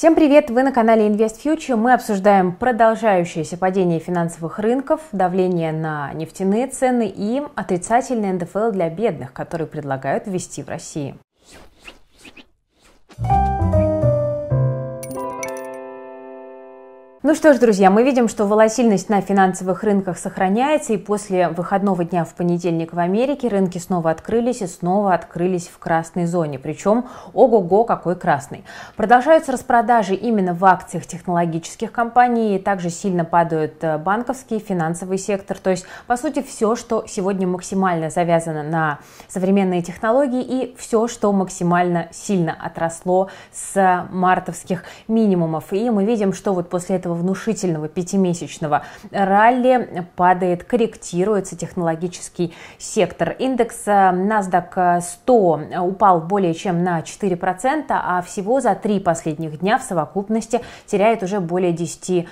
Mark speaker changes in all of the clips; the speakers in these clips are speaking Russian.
Speaker 1: Всем привет! Вы на канале Invest Future. Мы обсуждаем продолжающееся падение финансовых рынков, давление на нефтяные цены и отрицательный НДФЛ для бедных, который предлагают ввести в России. Ну что ж, друзья, мы видим, что волатильность на финансовых рынках сохраняется, и после выходного дня в понедельник в Америке рынки снова открылись и снова открылись в красной зоне, причем ого-го какой красный. Продолжаются распродажи именно в акциях технологических компаний, и также сильно падают э, банковский, финансовый сектор, то есть, по сути, все, что сегодня максимально завязано на современные технологии и все, что максимально сильно отросло с мартовских минимумов. И мы видим, что вот после этого этого внушительного пятимесячного ралли падает, корректируется технологический сектор. Индекс э, NASDAQ 100 э, э, упал более чем на 4%, а всего за три последних дня в совокупности теряет уже более 10%.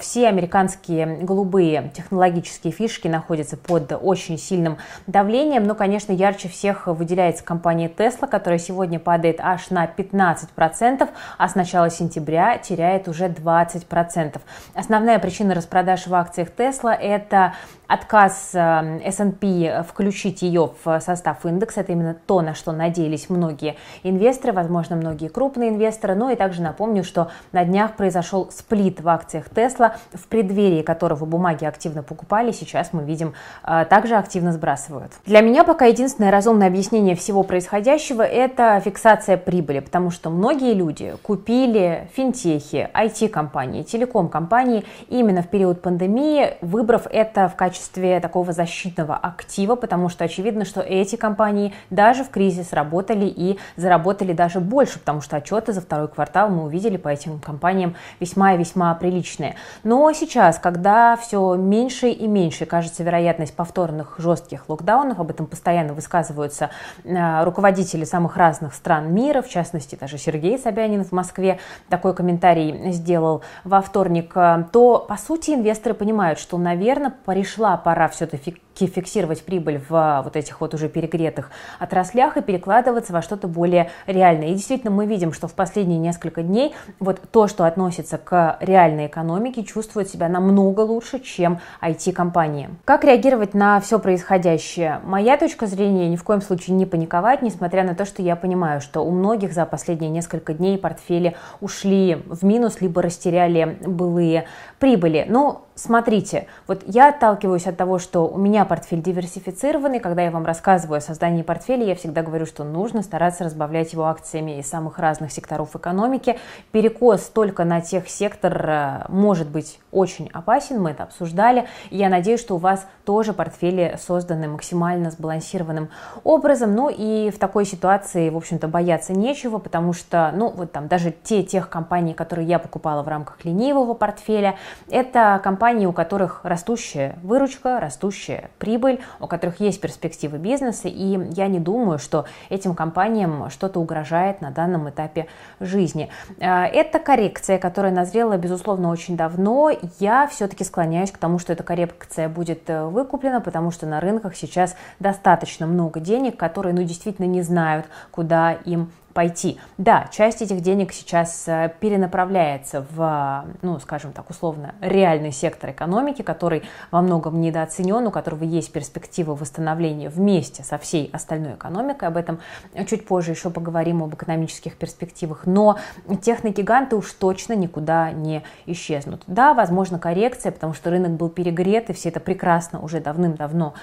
Speaker 1: Все американские голубые технологические фишки находятся под очень сильным давлением, но, ну, конечно, ярче всех выделяется компания Tesla, которая сегодня падает аж на 15%, а с начала сентября теряет уже 2 20%. Основная причина распродаж в акциях Tesla – это отказ э, S&P включить ее в состав индекса, это именно то, на что надеялись многие инвесторы, возможно, многие крупные инвесторы, ну и также напомню, что на днях произошел сплит в акциях Tesla, в преддверии которого бумаги активно покупали, сейчас мы видим, э, также активно сбрасывают. Для меня пока единственное разумное объяснение всего происходящего – это фиксация прибыли, потому что многие люди купили финтехи, IT-компании, телеком-компании именно в период пандемии, выбрав это в качестве качестве такого защитного актива, потому что очевидно, что эти компании даже в кризис работали и заработали даже больше, потому что отчеты за второй квартал мы увидели по этим компаниям весьма и весьма приличные. Но сейчас, когда все меньше и меньше, кажется, вероятность повторных жестких локдаунов, об этом постоянно высказываются э, руководители самых разных стран мира, в частности, даже Сергей Собянин в Москве такой комментарий сделал во вторник, э, то, по сути, инвесторы понимают, что, наверное, пришла пора все-таки фиксировать прибыль в а, вот этих вот уже перегретых отраслях и перекладываться во что-то более реальное. И действительно мы видим, что в последние несколько дней вот то, что относится к реальной экономике, чувствует себя намного лучше, чем IT-компании. Как реагировать на все происходящее? Моя точка зрения ни в коем случае не паниковать, несмотря на то, что я понимаю, что у многих за последние несколько дней портфели ушли в минус, либо растеряли былые прибыли. Но ну, смотрите, вот я отталкиваюсь от того, что у меня портфель диверсифицированный. Когда я вам рассказываю о создании портфеля, я всегда говорю, что нужно стараться разбавлять его акциями из самых разных секторов экономики. Перекос только на тех сектор э, может быть очень опасен, мы это обсуждали. я надеюсь, что у вас тоже портфели созданы максимально сбалансированным образом. Ну и в такой ситуации, в общем-то, бояться нечего, потому что, ну, вот там даже те тех компаний, которые я покупала в рамках ленивого портфеля, это компании, у которых растущая выручка, растущая прибыль, у которых есть перспективы бизнеса, и я не думаю, что этим компаниям что-то угрожает на данном этапе жизни. А, это коррекция, которая назрела, безусловно, очень давно. Я все-таки склоняюсь к тому, что эта коррекция будет э, выкуплена, потому что на рынках сейчас достаточно много денег, которые, ну, действительно не знают, куда им пойти. Да, часть этих денег сейчас э, перенаправляется в, э, ну, скажем так, условно, реальный сектор экономики, который во многом недооценен, у которого есть перспектива восстановления вместе со всей остальной экономикой. Об этом чуть позже еще поговорим об экономических перспективах. Но техногиганты уж точно никуда не исчезнут. Да, возможно, коррекция, потому что рынок был перегрет, и все это прекрасно уже давным-давно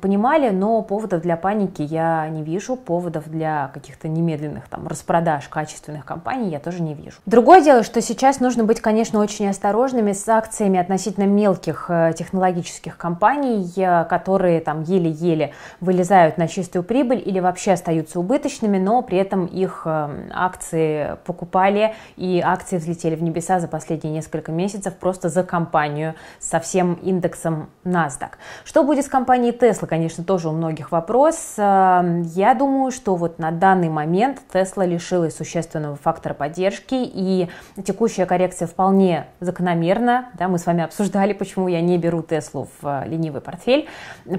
Speaker 1: понимали, но поводов для паники я не вижу, поводов для каких-то немедленных там распродаж качественных компаний я тоже не вижу. Другое дело, что сейчас нужно быть, конечно, очень осторожными с акциями относительно мелких э, технологических компаний, э, которые там еле-еле вылезают на чистую прибыль или вообще остаются убыточными, но при этом их э, акции покупали и акции взлетели в небеса за последние несколько месяцев просто за компанию со всем индексом NASDAQ. Что будет с компанией Tesla, конечно, тоже у многих вопрос. Я думаю, что вот на данный момент Тесла лишилась существенного фактора поддержки, и текущая коррекция вполне закономерна. Да, мы с вами обсуждали, почему я не беру Теслу в э, ленивый портфель,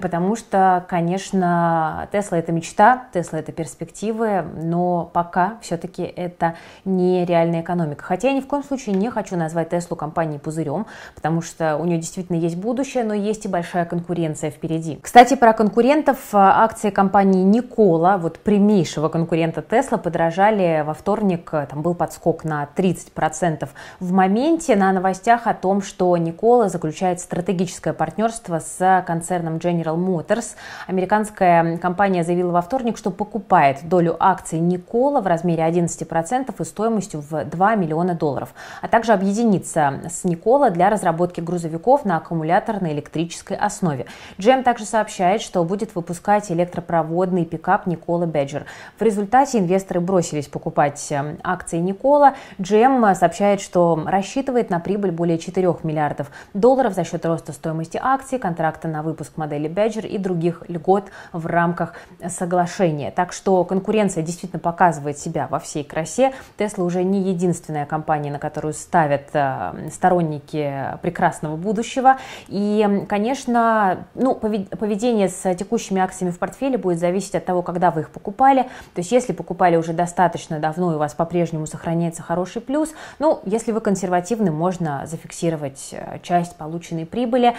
Speaker 1: потому что, конечно, Тесла это мечта, Тесла это перспективы, но пока все-таки это не реальная экономика. Хотя я ни в коем случае не хочу назвать Теслу компанией пузырем, потому что у нее действительно есть будущее, но есть и большая конкуренция впереди. Кстати, про конкурентов акции компании Никола, вот прямейшего конкурента Тесла, подорожали. Во вторник э, там был подскок на 30%. В моменте на новостях о том, что Никола заключает стратегическое партнерство с концерном General Motors. Американская компания заявила во вторник, что покупает долю акций Никола в размере 11% и стоимостью в 2 миллиона долларов, а также объединится с Никола для разработки грузовиков на аккумуляторной электрической основе. GM также сообщает, что будет выпускать электропроводный пикап Никола Беджер. В результате инвесторы инвесторы бросились покупать эм, акции Никола, GM э, сообщает, что рассчитывает на прибыль более 4 миллиардов долларов за счет роста стоимости акций, контракта на выпуск модели Badger и других льгот в рамках соглашения. Так что конкуренция действительно показывает себя во всей красе. Tesla уже не единственная компания, на которую ставят э, сторонники прекрасного будущего. И, эм, конечно, ну, поведение с текущими акциями в портфеле будет зависеть от того, когда вы их покупали. То есть, если покупали уже уже достаточно давно и у вас по-прежнему сохраняется хороший плюс, ну, если вы консервативны, можно зафиксировать э, часть полученной прибыли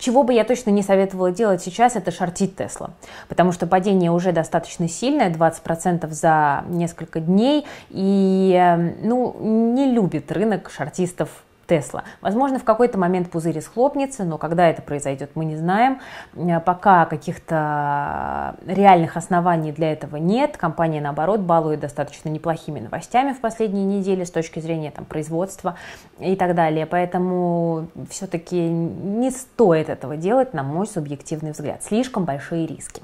Speaker 1: чего бы я точно не советовала делать сейчас, это шортить Тесла, потому что падение уже достаточно сильное, 20% за несколько дней, и эм, ну, не любит рынок шортистов Тесла. Возможно, в какой-то момент пузырь схлопнется, но когда это произойдет, мы не знаем. Э, пока каких-то э, реальных оснований для этого нет. Компания, наоборот, балует достаточно неплохими новостями в последние недели с точки зрения там, производства и так далее. Поэтому все-таки не стоит этого делать, на мой субъективный взгляд. Слишком большие риски.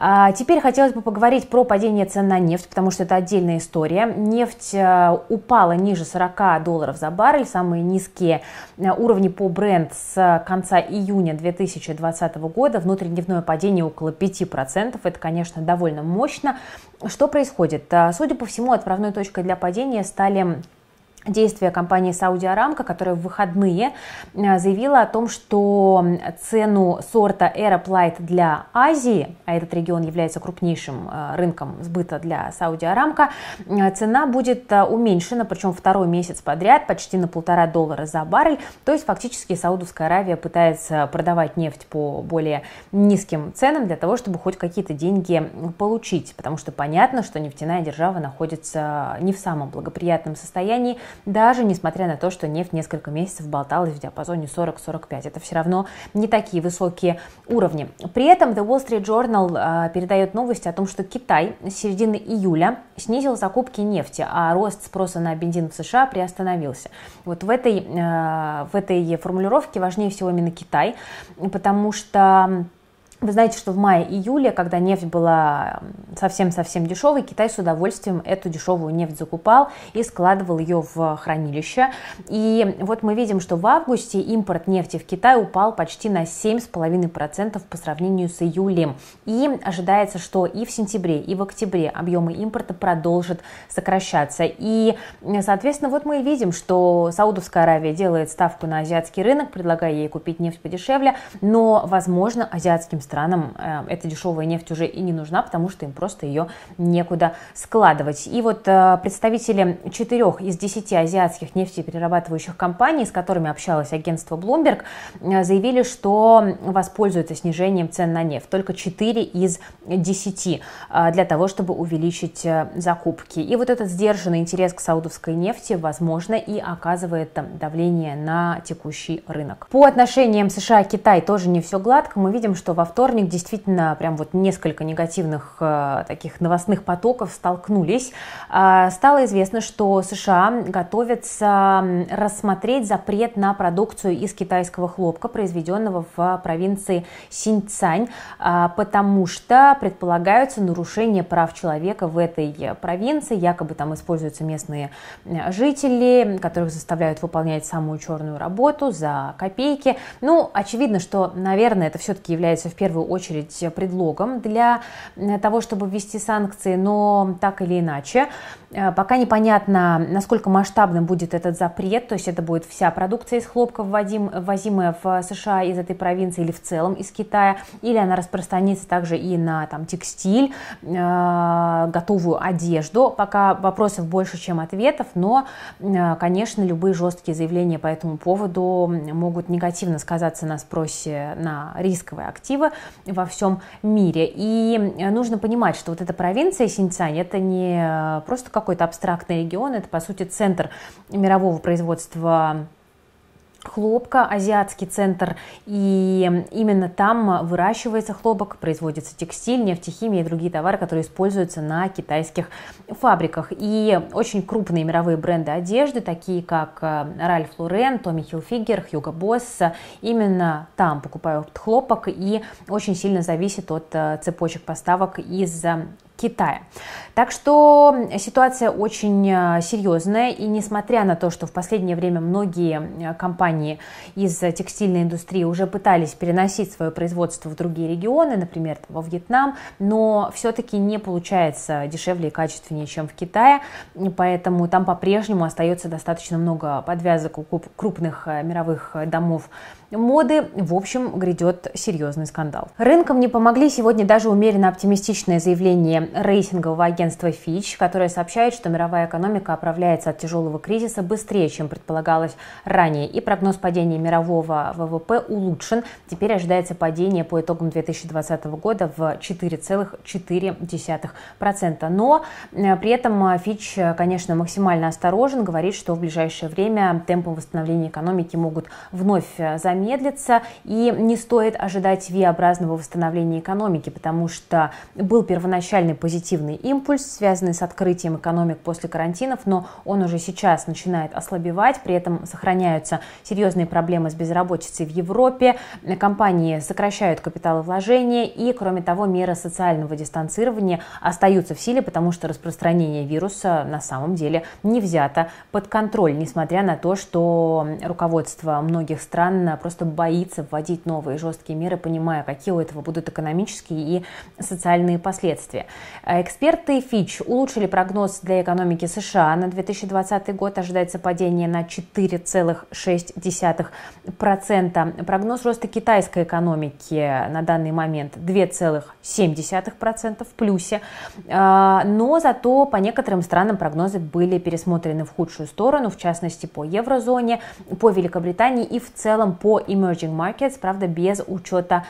Speaker 1: А, теперь хотелось бы поговорить про падение цен на нефть, потому что это отдельная история. Нефть э, упала ниже 40 долларов за баррель, самые низкие э, уровни по бренд с конца июня 2020 года. Внутридневное падение около 5%. Это, конечно, довольно мощно. Что происходит? Э, судя по всему, отправной точкой для падения стали действия компании Saudi Aramco, которая в выходные э, заявила о том, что цену сорта Aeroplite для Азии, а этот регион является крупнейшим э, рынком сбыта для Saudi Aramco, э, цена будет уменьшена, причем второй месяц подряд, почти на полтора доллара за баррель, то есть фактически Саудовская Аравия пытается продавать нефть по более низким ценам для того, чтобы хоть какие-то деньги получить, потому что понятно, что нефтяная держава находится не в самом благоприятном состоянии, даже несмотря на то, что нефть несколько месяцев болталась в диапазоне 40-45. Это все равно не такие высокие уровни. При этом The Wall Street Journal э, передает новости о том, что Китай с середины июля снизил закупки нефти, а рост спроса на бензин в США приостановился. Вот в этой, э, в этой формулировке важнее всего именно Китай, потому что вы знаете, что в мае-июле, когда нефть была совсем-совсем дешевой, Китай с удовольствием эту дешевую нефть закупал и складывал ее в хранилище. И вот мы видим, что в августе импорт нефти в Китай упал почти на 7,5% по сравнению с июлем. И ожидается, что и в сентябре, и в октябре объемы импорта продолжат сокращаться. И, соответственно, вот мы и видим, что Саудовская Аравия делает ставку на азиатский рынок, предлагая ей купить нефть подешевле, но, возможно, азиатским странам э, эта дешевая нефть уже и не нужна, потому что им просто ее некуда складывать. И вот э, представители четырех из десяти азиатских нефтеперерабатывающих компаний, с которыми общалось агентство Bloomberg, э, заявили, что воспользуются снижением цен на нефть. Только четыре из десяти для того, чтобы увеличить закупки. И вот этот сдержанный интерес к саудовской нефти, возможно, и оказывает давление на текущий рынок. По отношениям США-Китай тоже не все гладко. Мы видим, что во вторник вторник действительно прям вот несколько негативных э, таких новостных потоков столкнулись. А, стало известно, что США готовятся рассмотреть запрет на продукцию из китайского хлопка, произведенного в провинции Синьцань, а, потому что предполагаются нарушения прав человека в этой провинции. Якобы там используются местные жители, которых заставляют выполнять самую черную работу за копейки. Ну, очевидно, что, наверное, это все-таки является в первую первую очередь э, предлогом для э, того, чтобы ввести санкции, но так или иначе, э, пока непонятно, насколько масштабным будет этот запрет, то есть это будет вся продукция из хлопка, ввозимая в США из этой провинции или в целом из Китая, или она распространится также и на там, текстиль, готовую одежду. Пока вопросов больше, чем ответов, но, конечно, любые жесткие заявления по этому поводу могут негативно сказаться на спросе на рисковые активы, во всем мире. И э, нужно понимать, что вот эта провинция Синьцзянь, это не э, просто какой-то абстрактный регион, это, по сути, центр мирового производства хлопка, азиатский центр, и именно там выращивается хлопок, производится текстиль, нефтехимия и другие товары, которые используются на китайских фабриках. И очень крупные мировые бренды одежды, такие как Ральф Лорен, Томми Хилфигер, Хьюго Босс, именно там покупают хлопок и очень сильно зависит от э, цепочек поставок из э, Китая. Так что ситуация очень э, серьезная, и несмотря на то, что в последнее время многие э, компании из текстильной индустрии уже пытались переносить свое производство в другие регионы, например, во Вьетнам, но все-таки не получается дешевле и качественнее, чем в Китае, поэтому там по-прежнему остается достаточно много подвязок у крупных э, мировых домов моды, в общем, грядет серьезный скандал. Рынкам не помогли сегодня даже умеренно оптимистичное заявление рейтингового агентства Fitch, которое сообщает, что мировая экономика оправляется от тяжелого кризиса быстрее, чем предполагалось ранее, и прогноз падения мирового ВВП улучшен. Теперь ожидается падение по итогам 2020 года в 4,4%. Но э, при этом Фич, э, э, конечно, максимально осторожен, говорит, что в ближайшее время темпы восстановления экономики могут вновь замедлиться замедлится и не стоит ожидать V-образного восстановления экономики, потому что был первоначальный позитивный импульс, связанный с открытием экономик после карантинов, но он уже сейчас начинает ослабевать, при этом сохраняются серьезные проблемы с безработицей в Европе, компании сокращают капиталовложения и, кроме того, меры социального дистанцирования остаются в силе, потому что распространение вируса на самом деле не взято под контроль, несмотря на то, что руководство многих стран просто просто боится вводить новые жесткие меры, понимая, какие у этого будут экономические и социальные последствия. Э, эксперты Fitch улучшили прогноз для экономики США на 2020 год. Ожидается падение на 4,6%. Прогноз роста китайской экономики на данный момент 2,7% в плюсе. Э, но зато по некоторым странам прогнозы были пересмотрены в худшую сторону, в частности по еврозоне, по Великобритании и в целом по emerging markets, правда, без учета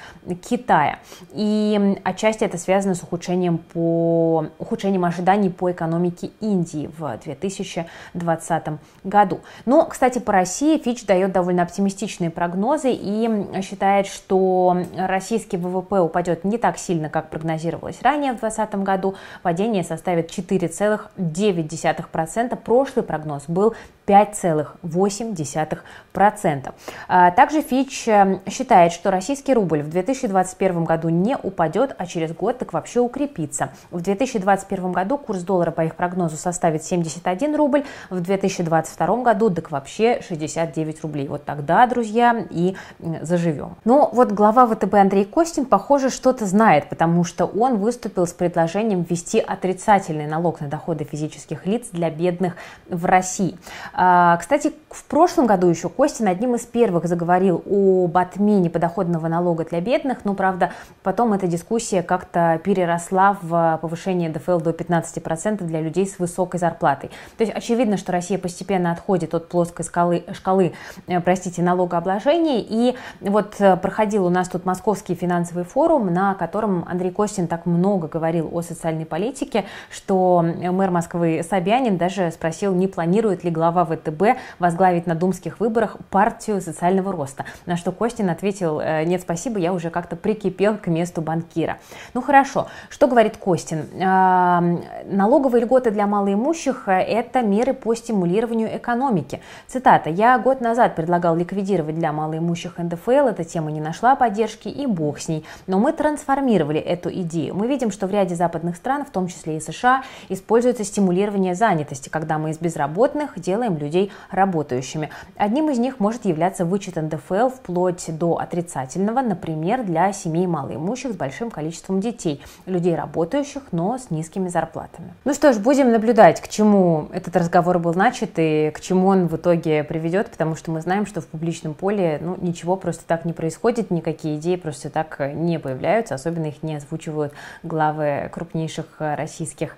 Speaker 1: Китая. И отчасти это связано с ухудшением, по, ухудшением ожиданий по экономике Индии в 2020 году. Но, кстати, по России Фич дает довольно оптимистичные прогнозы и считает, что российский ВВП упадет не так сильно, как прогнозировалось ранее в 2020 году. Падение составит 4,9%. Прошлый прогноз был 5,8%. А, также Фич эм, считает, что российский рубль в 2021 году не упадет, а через год так вообще укрепится. В 2021 году курс доллара по их прогнозу составит 71 рубль, в 2022 году так вообще 69 рублей. Вот тогда, друзья, и заживем. Но ну, вот глава ВТБ Андрей Костин, похоже, что-то знает, потому что он выступил с предложением ввести отрицательный налог на доходы физических лиц для бедных в России. А, кстати, в прошлом году еще Костин одним из первых заговорил об отмене подоходного налога для бедных, но, ну, правда, потом эта дискуссия как-то переросла в повышение ДФЛ до 15% для людей с высокой зарплатой. То есть очевидно, что Россия постепенно отходит от плоской скалы, шкалы э, простите, налогообложения. И вот э, проходил у нас тут Московский финансовый форум, на котором Андрей Костин так много говорил о социальной политике, что э, мэр Москвы Собянин даже спросил, не планирует ли глава ВТБ возглавить на думских выборах партию социального роста. На что Костин ответил, «Э, нет, спасибо, я уже как-то прикипел к месту банкира. Ну хорошо, что говорит Костин? А, налоговые льготы для малоимущих э, – это меры по стимулированию экономики. Цитата. «Я год назад предлагал ликвидировать для малоимущих НДФЛ, эта тема не нашла поддержки и бог с ней. Но мы трансформировали эту идею. Мы видим, что в ряде западных стран, в том числе и США, используется стимулирование занятости, когда мы из безработных делаем людей работающими. Одним из них может являться вычет НДФЛ вплоть до отрицательного, например, для семей малоимущих с большим количеством детей, людей работающих, но с низкими зарплатами. Ну что ж, будем наблюдать, к чему этот разговор был начат и к чему он в итоге приведет, потому что мы знаем, что в публичном поле ну, ничего просто так не происходит, никакие идеи просто так не появляются, особенно их не озвучивают главы крупнейших российских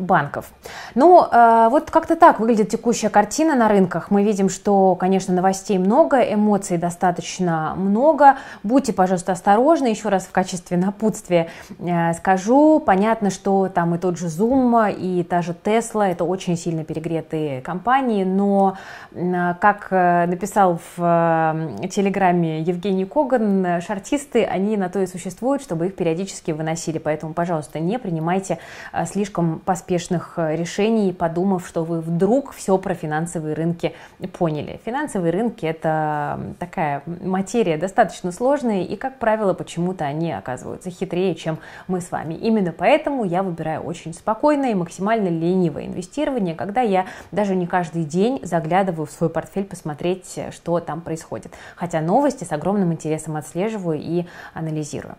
Speaker 1: банков. Ну, э, вот как-то так выглядит текущая картина на рынках. Мы видим, что, конечно, новостей много, эмоций достаточно много. Будьте, пожалуйста, осторожны. Еще раз в качестве напутствия э, скажу. Понятно, что там и тот же Zoom, и та же Tesla, это очень сильно перегретые компании, но, как э, написал в Телеграме Евгений Коган, шартисты, они на то и существуют, чтобы их периодически выносили. Поэтому, пожалуйста, не принимайте слишком поспешно поспешных э, решений, подумав, что вы вдруг все про финансовые рынки поняли. Финансовые рынки – это такая материя достаточно сложная, и, как правило, почему-то они оказываются хитрее, чем мы с вами. Именно поэтому я выбираю очень спокойное и максимально ленивое инвестирование, когда я даже не каждый день заглядываю в свой портфель посмотреть, э, что там происходит. Хотя новости с огромным интересом отслеживаю и анализирую.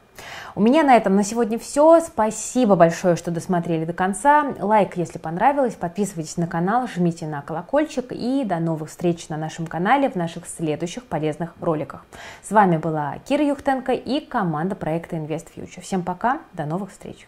Speaker 1: У меня на этом на сегодня все. Спасибо большое, что досмотрели до конца. Лайк, если понравилось, подписывайтесь на канал, жмите на колокольчик и до новых встреч на нашем канале в наших следующих полезных роликах. С вами была Кира Юхтенко и команда проекта Invest Future. Всем пока, до новых встреч!